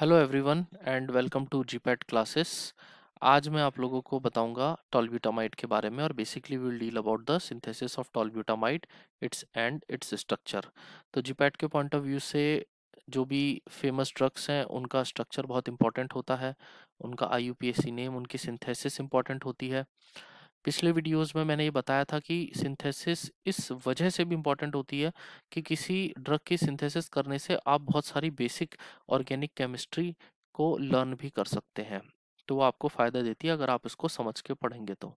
hello everyone and welcome to GPAT classes आज मैं आप लोगों को बताऊंगा टॉलब्यूटामाइट के बारे में और basically will deal about the synthesis of tolbutamide its and its structure तो जीपैट के पॉइंट ऑफ व्यू से जो भी फेमस ड्रग्स हैं उनका स्ट्रक्चर बहुत इंपॉर्टेंट होता है उनका आई नेम उनकी सिंथेसिस इंपॉर्टेंट होती है पिछले वीडियोस में मैंने ये बताया था कि सिंथेसिस इस वजह से भी इम्पॉर्टेंट होती है कि किसी ड्रग की सिंथेसिस करने से आप बहुत सारी बेसिक ऑर्गेनिक केमिस्ट्री को लर्न भी कर सकते हैं तो वो आपको फ़ायदा देती है अगर आप इसको समझ के पढ़ेंगे तो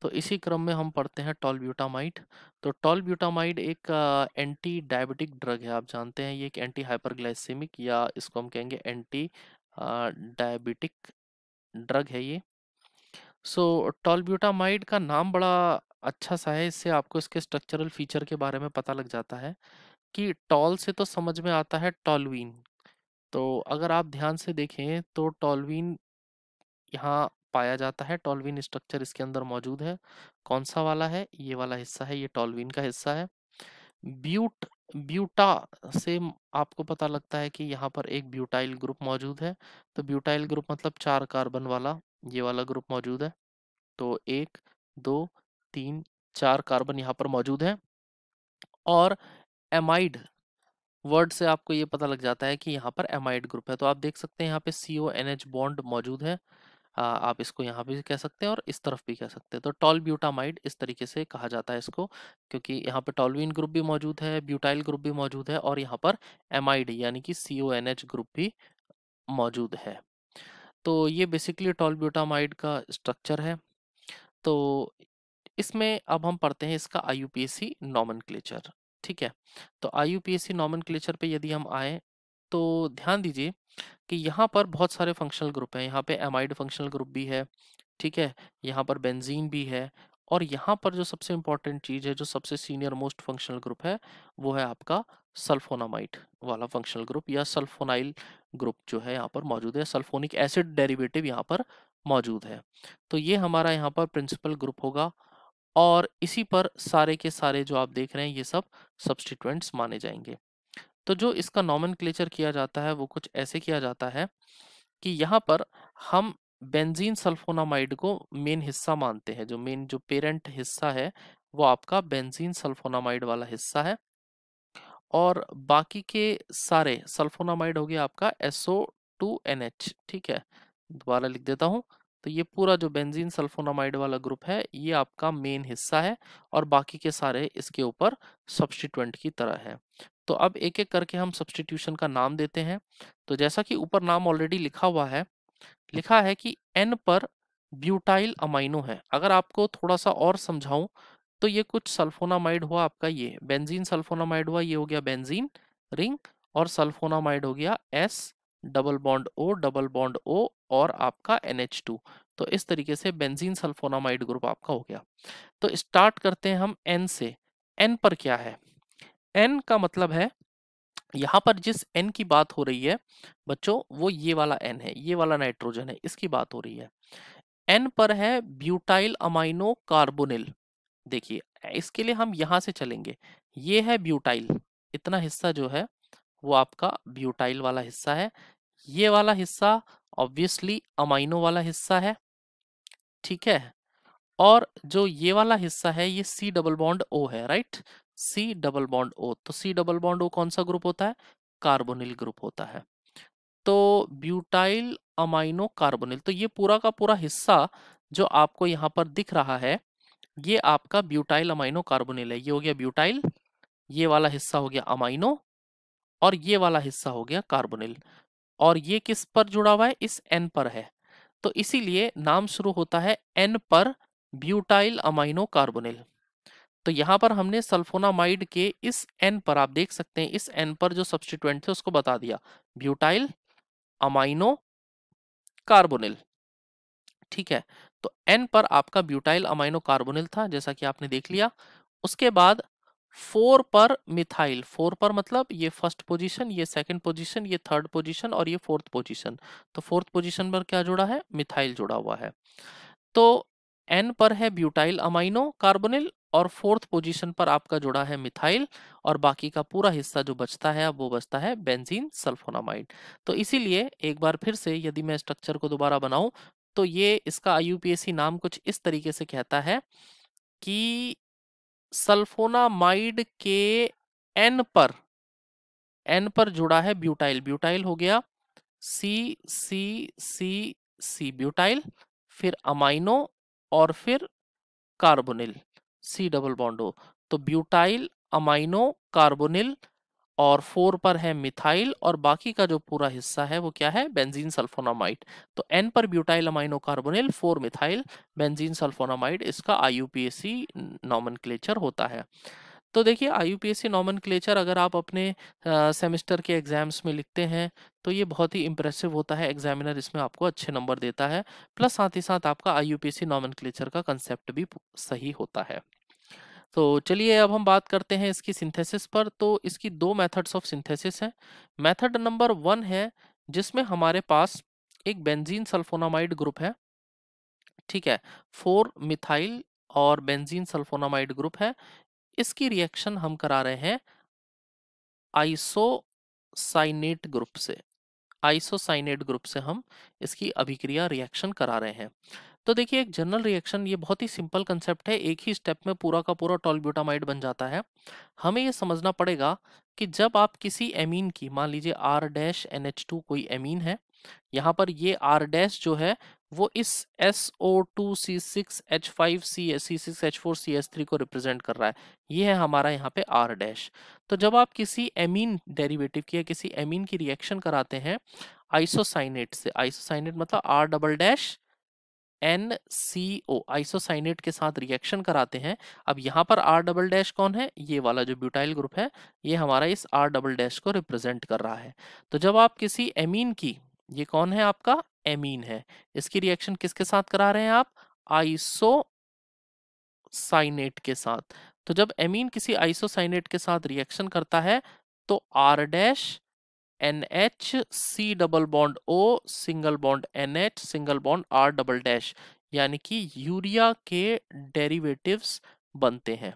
तो इसी क्रम में हम पढ़ते हैं टॉलब्यूटामाइड तो टॉलब्यूटामाइड एक एंटी डायबिटिक ड्रग है आप जानते हैं ये एक एंटी हाइपरग्लाइसिमिक या इसको हम कहेंगे एंटी डायबिटिक ड्रग है ये सो टॉलब्यूटामाइड का नाम बड़ा अच्छा सा है इससे आपको इसके स्ट्रक्चरल फीचर के बारे में पता लग जाता है कि टॉल से तो समझ में आता है टॉलवीन तो अगर आप ध्यान से देखें तो टॉलवीन यहाँ पाया जाता है टॉलवीन स्ट्रक्चर इसके अंदर मौजूद है कौन सा वाला है ये वाला हिस्सा है ये टॉलवीन का हिस्सा है ब्यूट ब्यूटा से आपको पता लगता है कि यहाँ पर एक ब्यूटाइल ग्रुप मौजूद है तो ब्यूटाइल ग्रुप मतलब चार कार्बन वाला ये वाला ग्रुप मौजूद है तो एक दो तीन चार कार्बन यहाँ पर मौजूद है और एमाइड वर्ड से आपको ये पता लग जाता है कि यहाँ पर एमाइड ग्रुप है तो आप देख सकते हैं यहाँ पे C O N H bond मौजूद है आप इसको यहाँ भी कह सकते हैं और इस तरफ भी कह सकते हैं तो टॉल ब्यूटामाइड इस तरीके से कहा जाता है इसको क्योंकि यहाँ पे टॉलवीन ग्रुप भी मौजूद है ब्यूटाइल ग्रुप भी मौजूद है और यहाँ पर एम यानी कि सी ग्रुप भी मौजूद है तो ये बेसिकली ब्यूटामाइड का स्ट्रक्चर है तो इसमें अब हम पढ़ते हैं इसका आई यू ठीक है तो आई यू पे यदि हम आए तो ध्यान दीजिए कि यहाँ पर बहुत सारे फंक्शनल ग्रुप हैं यहाँ पे एमाइड फंक्शनल ग्रुप भी है ठीक है यहाँ पर बेंजीन भी है और यहाँ पर जो सबसे इंपॉर्टेंट चीज़ है जो सबसे सीनियर मोस्ट फंक्शनल ग्रुप है वो है आपका सल्फोनामाइट वाला फंक्शनल ग्रुप या सल्फोनाइल ग्रुप जो है यहाँ पर मौजूद है सल्फोनिक एसिड डेरिवेटिव यहाँ पर मौजूद है तो ये हमारा यहाँ पर प्रिंसिपल ग्रुप होगा और इसी पर सारे के सारे जो आप देख रहे हैं ये सब सब्सटीट्यूएंट्स माने जाएंगे तो जो इसका नॉमन किया जाता है वो कुछ ऐसे किया जाता है कि यहाँ पर हम बेंजीन सल्फोनामाइड को मेन हिस्सा मानते हैं जो मेन जो पेरेंट हिस्सा है वो आपका बेंजीन सल्फोनामाइड वाला हिस्सा है और बाकी के सारे सल्फोनामाइड हो गया आपका एसओ टू एन एच ठीक है दोबारा लिख देता हूँ तो ये पूरा जो बेंजीन सल्फोनामाइड वाला ग्रुप है ये आपका मेन हिस्सा है और बाकी के सारे इसके ऊपर सब्सटीट्यूएंट की तरह है तो अब एक एक करके हम सब्सटीट्यूशन का नाम देते हैं तो जैसा कि ऊपर नाम ऑलरेडी लिखा हुआ है लिखा है कि एन पर ब्यूटाइल अमाइनो है अगर आपको थोड़ा सा और समझाऊं तो ये कुछ सल्फोनामाइड हुआ आपका ये बेंजीन सल्फोनामाइड हुआ ये हो गया बेंजीन रिंग और सल्फोनामाइड हो गया S double bond O double bond O और आपका NH2 तो इस तरीके से बेंजीन सल्फोनामाइड ग्रुप आपका हो गया तो स्टार्ट करते हैं हम एन से एन पर क्या है एन का मतलब है यहाँ पर जिस N की बात हो रही है बच्चों वो ये वाला N है ये वाला नाइट्रोजन है इसकी बात हो रही है N पर है ब्यूटाइल अमाइनो कार्बोनिल देखिए इसके लिए हम यहाँ से चलेंगे ये है ब्यूटाइल इतना हिस्सा जो है वो आपका ब्यूटाइल वाला हिस्सा है ये वाला हिस्सा ऑब्वियसली अमाइनो वाला हिस्सा है ठीक है और जो ये वाला हिस्सा है ये सी डबल बॉन्ड ओ है right C double bond O तो सी डबल बॉन्ड ओ कौन सा ग्रुप होता है कार्बोनिल ग्रुप होता है तो ब्यूटाइल अमाइनो कार्बोनिल तो ये पूरा का पूरा हिस्सा जो आपको यहाँ पर दिख रहा है ये आपका ब्यूटाइल अमाइनो कार्बोनिल है ये हो गया ब्यूटाइल ये वाला हिस्सा हो गया अमाइनो और ये वाला हिस्सा हो गया कार्बोनिल और ये किस पर जुड़ा हुआ है इस एन पर है तो इसीलिए नाम शुरू होता है एन पर ब्यूटाइल अमाइनो कार्बोनिल तो यहाँ पर हमने सल्फोनामाइड के इस एन पर आप देख सकते हैं इस एन पर जो सब्सटीट्यूएंट थे उसको बता दिया ब्यूटाइल अमाइनो कार्बोनिल ठीक है तो एन पर आपका ब्यूटाइल अमाइनो कार्बोनिल था जैसा कि आपने देख लिया उसके बाद फोर पर मिथाइल फोर पर मतलब ये फर्स्ट पोजीशन ये सेकंड पोजीशन ये थर्ड पोजीशन और ये फोर्थ पोजीशन तो फोर्थ पोजीशन पर क्या जुड़ा है मिथाइल जुड़ा हुआ है तो एन पर है ब्यूटाइल अमाइनो कार्बोनिल और फोर्थ पोजीशन पर आपका जुड़ा है मिथाइल और बाकी का पूरा हिस्सा जो बचता है अब वो बचता है बेंजीन सल्फोनामाइड तो इसीलिए एक बार फिर से यदि मैं स्ट्रक्चर को दोबारा बनाऊं तो ये इसका आई नाम कुछ इस तरीके से कहता है कि सल्फोनामाइड के एन पर एन पर जुड़ा है ब्यूटाइल ब्यूटाइल हो गया सी सी सी सी ब्यूटाइल फिर अमाइनो और फिर कार्बोनिल सी डबल बॉन्डो तो ब्यूटाइल अमाइनो कार्बोनिल और फोर पर है मिथाइल और बाकी का जो पूरा हिस्सा है वो क्या है बेंजीन सल्फोनामाइड तो एन पर butyl amino carbonyl four methyl benzene sulfonamide इसका आईयूपीएसी नॉमन होता है तो देखिए आईयूपीएसी नॉमनक्लेचर अगर आप अपने आ, सेमेस्टर के एग्जाम्स में लिखते हैं तो ये बहुत ही इंप्रेसिव होता है एग्जामिनर इसमें आपको अच्छे नंबर देता है प्लस साथ ही साथ आपका आईयूपीएससी नॉमनक्लेचर का कंसेप्ट भी सही होता है तो चलिए अब हम बात करते हैं इसकी सिंथेसिस पर तो इसकी दो मेथड्स ऑफ सिंथेसिस हैं मेथड नंबर वन है जिसमें हमारे पास एक बेंजीन सल्फोनामाइड ग्रुप है ठीक है फोर मिथाइल और बेंजीन सल्फोनामाइड ग्रुप है इसकी रिएक्शन हम करा रहे हैं आइसोसाइनेट ग्रुप से आइसोसाइनेट ग्रुप से हम इसकी अभिक्रिया रिएक्शन करा रहे हैं तो देखिए एक जनरल रिएक्शन ये बहुत ही सिंपल कंसेप्ट है एक ही स्टेप में पूरा का पूरा टॉलब्यूटामाइड बन जाता है हमें ये समझना पड़ेगा कि जब आप किसी एमीन की मान लीजिए R dash N H two कोई एमीन है यहाँ पर ये आर डैश जो है वो इस S O two C six H five C S C six H four C S three को रिप्रेजेंट कर रहा है ये है हमारा यहाँ पे आर डैश तो जब आप किसी एमीन डेरिवेटिव की या किसी एमीन की रिएक्शन कराते हैं आइसोसाइनेट से आइसोसाइनेट मतलब R double dash N C O isocyanate के साथ रिएक्शन कराते हैं अब यहाँ पर आर डबल डैश कौन है ये वाला जो ब्यूटाइल ग्रुप है ये हमारा इस आर डबल डैश को रिप्रेजेंट कर रहा है तो जब आप किसी एमीन की ये कौन है आपका एमीन है इसकी रिएक्शन किसके साथ करा रहे हैं आप आइसो साइनेट के साथ तो जब एमीन किसी आइसोसाइनेट के साथ रिएक्शन करता है तो R dash NH C double bond O single bond NH single bond R double dash यानी कि यूरिया के डेरिवेटिव्स बनते हैं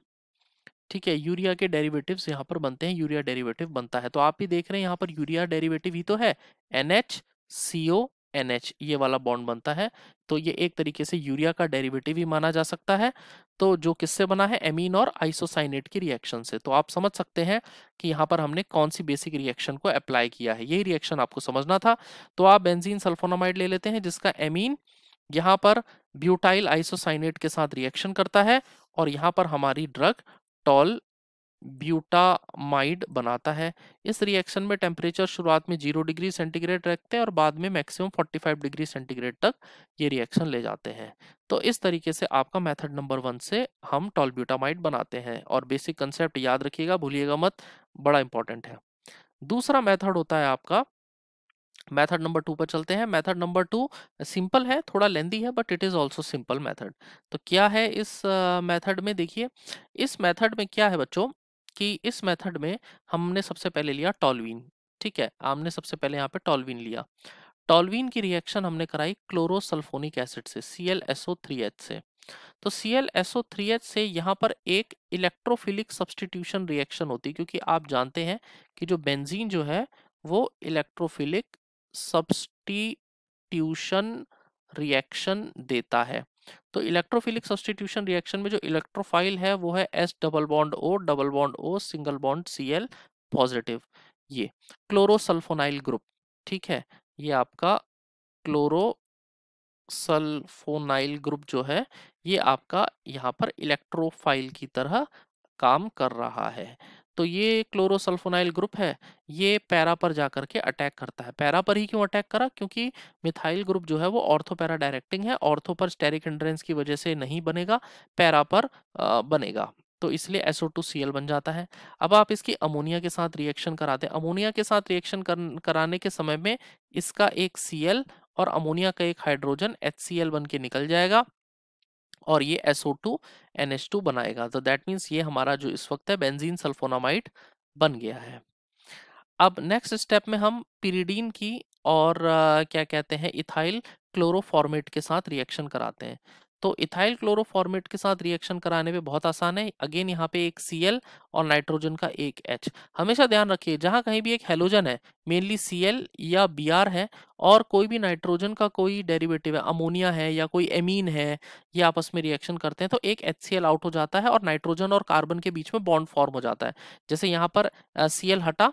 ठीक है यूरिया के डेरिवेटिव्स यहाँ पर बनते हैं यूरिया डेरिवेटिव बनता है तो आप भी देख रहे हैं यहाँ पर यूरिया डेरिवेटिव ही तो है N H C O N ये वाला बॉन्ड बनता है तो ये एक तरीके से यूरिया का डेरिवेटिव ही माना जा सकता है तो जो किससे बना है एमीन और आइसोसाइनेट की रिएक्शन से तो आप समझ सकते हैं कि यहाँ पर हमने कौन सी बेसिक रिएक्शन को अप्लाई किया है यही रिएक्शन आपको समझना था तो आप बेंजीन सल्फोनामाइड ले लेते हैं जिसका एमीन यहाँ पर ब्यूटाइल आइसोसाइनेट के साथ रिएक्शन करता है और यहाँ पर हमारी ड्रग टॉल ब्यूटामाइड बनाता है इस रिएक्शन में टेम्परेचर शुरुआत में जीरो डिग्री सेंटीग्रेड रखते हैं और बाद में मैक्सिमम 45 डिग्री सेंटीग्रेड तक ये रिएक्शन ले जाते हैं तो इस तरीके से आपका मेथड नंबर वन से हम टॉलब्यूटामाइड बनाते हैं और बेसिक कंसेप्ट याद रखिएगा भूलिएगा मत बड़ा इंपॉर्टेंट है दूसरा मैथड होता है आपका मैथड नंबर टू पर चलते हैं मैथड नंबर टू सिंपल है थोड़ा लेंदी है but it is also simple method तो क्या है इस मैथड में देखिए इस मैथड में क्या है बच्चों कि इस मेथड में हमने सबसे पहले लिया टॉलवीन ठीक है हमने सबसे पहले यहाँ पे टॉलवीन लिया टॉलवीन की रिएक्शन हमने कराई क्लोरोसल्फोनिक एसिड से सी एच से तो सी एच से यहाँ पर एक इलेक्ट्रोफिलिक सब्सटीट्यूशन रिएक्शन होती है क्योंकि आप जानते हैं कि जो बेंजीन जो है वो इलेक्ट्रोफिलिक सब्सटीट्यूशन रिएक्शन देता है तो इलेक्ट्रोफिलिक सब्सटीट्यूशन रिएक्शन में जो इलेक्ट्रोफाइल है वो है S double bond O double bond O single bond C L positive ये क्लोरोसल्फोनाइल ग्रुप ठीक है ये आपका क्लोरोसल्फोनाइल ग्रुप जो है ये आपका यहाँ पर इलेक्ट्रोफाइल की तरह काम कर रहा है तो ये क्लोरोसल्फोनाइल ग्रुप है ये पैरा पर जा करके अटैक करता है पैरा पर ही क्यों अटैक करा क्योंकि मिथाइल ग्रुप जो है वो ऑर्थोपैरा डायरेक्टिंग है ऑर्थो पर स्टेरिक हिंड्रेंस की वजह से नहीं बनेगा पैरा पर आ, बनेगा तो इसलिए एल बन जाता है अब आप इसकी अमोनिया के साथ रिएक्शन कराते हैं अमोनिया के साथ रिएक्शन कराने के समय में इसका एक Cl और अमोनिया का एक हाइड्रोजन HCl बन के निकल जाएगा और ये SO2 NH2 बनाएगा तो दैट मीन्स ये हमारा जो इस वक्त है बेंजीन सल्फोनामाइड बन गया है अब नेक्स्ट स्टेप में हम पिरीडीन की और क्या कहते हैं इथाइल क्लोरोफॉर्मेट के साथ रिएक्शन कराते हैं तो इथाइल क्लोरोफॉर्मेट के साथ रिएक्शन कराने पे बहुत आसान है अगेन यहाँ पे एक सी और नाइट्रोजन का एक एच हमेशा ध्यान रखिए जहाँ कहीं भी एक हेलोजन है मेनली सी या बी है और कोई भी नाइट्रोजन का कोई डेरिवेटिव है अमोनिया है या कोई एमीन है ये आपस में रिएक्शन करते हैं तो एक एच आउट हो जाता है और नाइट्रोजन और कार्बन के बीच में बॉन्ड फॉर्म हो जाता है जैसे यहाँ पर सी हटा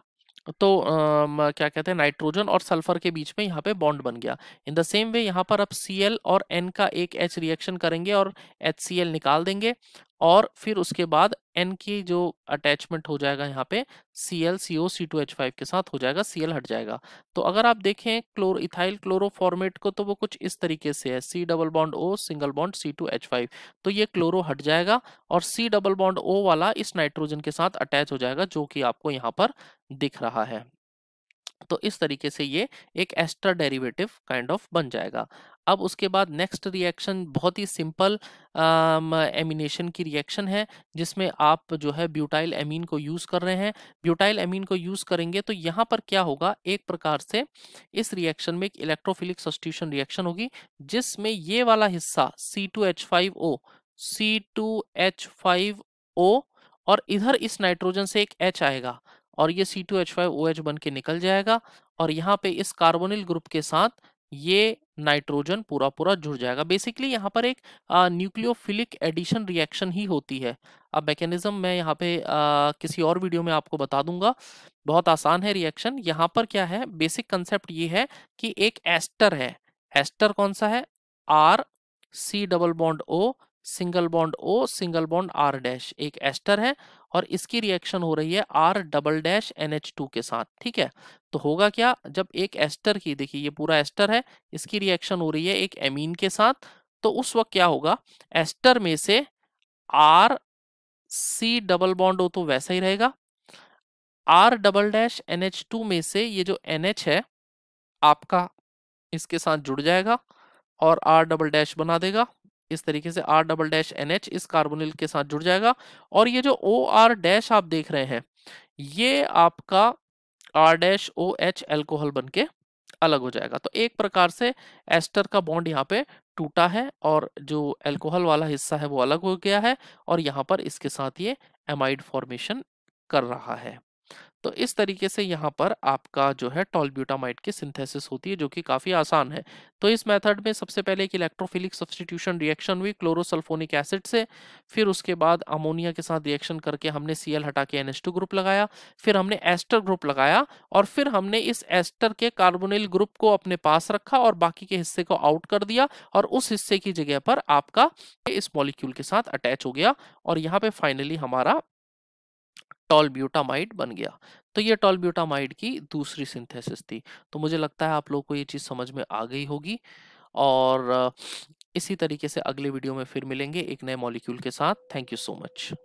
तो आ, क्या कहते हैं नाइट्रोजन और सल्फर के बीच में यहाँ पे बॉन्ड बन गया इन द सेम वे यहाँ पर अब सी और एन का एक एच रिएक्शन करेंगे और एच निकाल देंगे और फिर उसके बाद एन की जो अटैचमेंट हो जाएगा यहाँ पे C L C O C two H five के साथ हो जाएगा सी एल हट जाएगा तो अगर आप देखें क्लोर इथाइल क्लोरो फॉर्मेट को तो वो कुछ इस तरीके से है C double bond O single bond C two H five तो ये क्लोरो हट जाएगा और सी डबल बॉन्ड ओ वाला इस नाइट्रोजन के साथ अटैच हो जाएगा जो कि आपको यहाँ पर दिख रहा है तो इस तरीके से ये एक एस्टर डेरिवेटिव काइंड ऑफ बन जाएगा अब उसके बाद नेक्स्ट रिएक्शन बहुत ही सिंपल एमिनेशन की रिएक्शन है जिसमें आप जो है ब्यूटाइल एमीन को यूज़ कर रहे हैं ब्यूटाइल एमीन को यूज़ करेंगे तो यहाँ पर क्या होगा एक प्रकार से इस रिएक्शन में एक इलेक्ट्रोफिलिक सब्सटीट्यूशन रिएक्शन होगी जिसमें ये वाला हिस्सा C two H five O C two H five O और इधर इस नाइट्रोजन से एक H आएगा और ये C two H five O H बन के निकल जाएगा और यहाँ पे इस कार्बोनिल ग्रुप के साथ ये नाइट्रोजन पूरा पूरा जुड़ जाएगा बेसिकली यहाँ पर एक न्यूक्लियोफिलिक एडिशन रिएक्शन ही होती है अब मैकेनिज्म मैं यहाँ पे आ, किसी और वीडियो में आपको बता दूंगा बहुत आसान है रिएक्शन यहाँ पर क्या है बेसिक कंसेप्ट ये है कि एक एस्टर है एस्टर कौन सा है R C double bond O single bond O single bond R dash एक एस्टर है और इसकी रिएक्शन हो रही है R double dash N H two के साथ ठीक है तो होगा क्या जब एक एस्टर की देखिए ये पूरा एस्टर है इसकी रिएक्शन हो रही है एक एमीन के साथ तो उस वक्त क्या होगा एस्टर में से R C double bond O तो वैसा ही रहेगा R double dash N H two में से ये जो एन एच है आपका इसके साथ जुड़ जाएगा और आर डबल डैश बना देगा इस तरीके से R double dash N H इस कार्बोनिल के साथ जुड़ जाएगा और ये जो ओ आर डैश आप देख रहे हैं ये आपका R dash O H alcohol बन के अलग हो जाएगा तो एक प्रकार से एस्टर का बॉन्ड यहाँ पे टूटा है और जो एल्कोहल वाला हिस्सा है वो अलग हो गया है और यहाँ पर इसके साथ ये एमाइड फॉर्मेशन कर रहा है तो इस तरीके से यहाँ पर आपका जो है टॉलब्यूटामाइट की सिंथेसिस होती है जो कि काफ़ी आसान है तो इस मेथड में सबसे पहले एक इलेक्ट्रोफिलिक सब्सटीट्यूशन रिएक्शन हुई क्लोरोसल्फोनिक एसिड से फिर उसके बाद अमोनिया के साथ रिएक्शन करके हमने सी हटा के एन ग्रुप लगाया फिर हमने एस्टर ग्रुप लगाया और फिर हमने इस एस्टर के कार्बोनिल ग्रुप को अपने पास रखा और बाकी के हिस्से को आउट कर दिया और उस हिस्से की जगह पर आपका इस मॉलिक्यूल के साथ अटैच हो गया और यहाँ पे फाइनली हमारा टॉलब्यूटामाइड बन गया तो ये टॉलब्यूटामाइड की दूसरी सिंथेसिस थी तो मुझे लगता है आप लोगों को ये चीज़ समझ में आ गई होगी और इसी तरीके से अगले वीडियो में फिर मिलेंगे एक नए मॉलिक्यूल के साथ थैंक यू सो मच